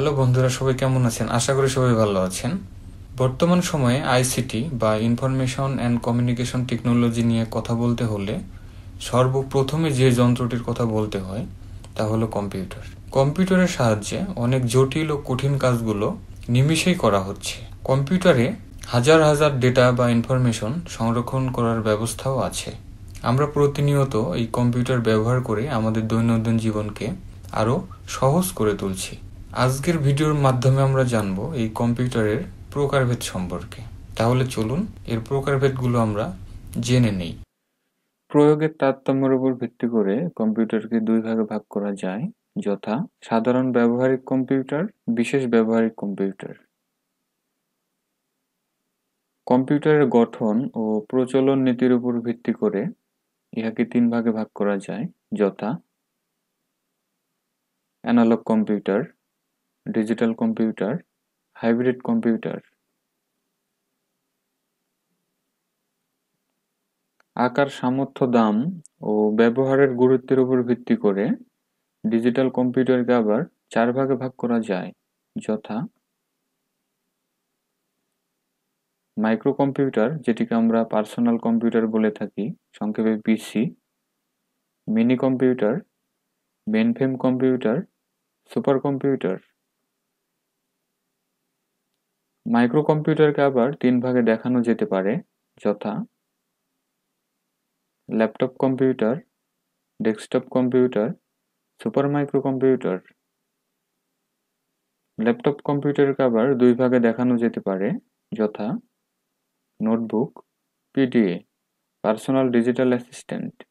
hello বন্ধুরা সবাই কেমন আছেন আশা করি সবাই ভালো আছেন বর্তমান সময়ে আইসিটি বা ইনফরমেশন অ্যান্ড কমিউনিকেশন টেকনোলজি নিয়ে কথা বলতে হলে সর্বপ্রথমে যে যন্ত্রটির কথা বলতে হয় তা হলো কম্পিউটার কম্পিউটারের সাহায্যে অনেক জটিল ও কঠিন কাজগুলো নিমিষেই করা হচ্ছে কম্পিউটারে হাজার হাজার ডেটা বা ইনফরমেশন সংরক্ষণ করার ব্যবস্থাও আছে আমরা প্রতিনিয়ত এই কম্পিউটার ব্যবহার করে আমাদের দৈনন্দিন জীবনকে আরও সহজ করে তুলছি আজকের ভিডিওর মাধ্যমে আমরা জানব এই কম্পিউটারের প্রকারভেদ সম্পর্কে তাহলে চলুন এর প্রকারভেদগুলো আমরা জেনে নেই প্রয়োগের তারতম্যের উপর ভিত্তি করে কম্পিউটারকে দুই ভাগে ভাগ করা যায় যথা সাধারণ ব্যবহারিক কম্পিউটার বিশেষ ব্যবহারিক কম্পিউটার কম্পিউটারের গঠন ও প্রচলন নীতির উপর ভিত্তি করে ইহাকে তিন ভাগে ভাগ করা যায় যথা analogue computer digital computer hybrid computer আকার সামর্থ্য দাম ও ব্যবহারের গুরুত্বের উপর ভিত্তি করে ডিজিটাল কম্পিউটারকে আবার চার ভাগে ভাগ করা যায় যথা মাইক্রো কম্পিউটার যেটিকে আমরা পার্সোনাল কম্পিউটার বলে থাকি সংক্ষেপে PC mini computer mainframe computer super computer micro মাইক্রোকম্পিউটারকে আবার তিন ভাগে দেখানো যেতে পারে যথা laptop computer desktop computer super micro computer laptop কম্পিউটারকে আবার দুই ভাগে দেখানো যেতে পারে যথা notebook PDA personal digital assistant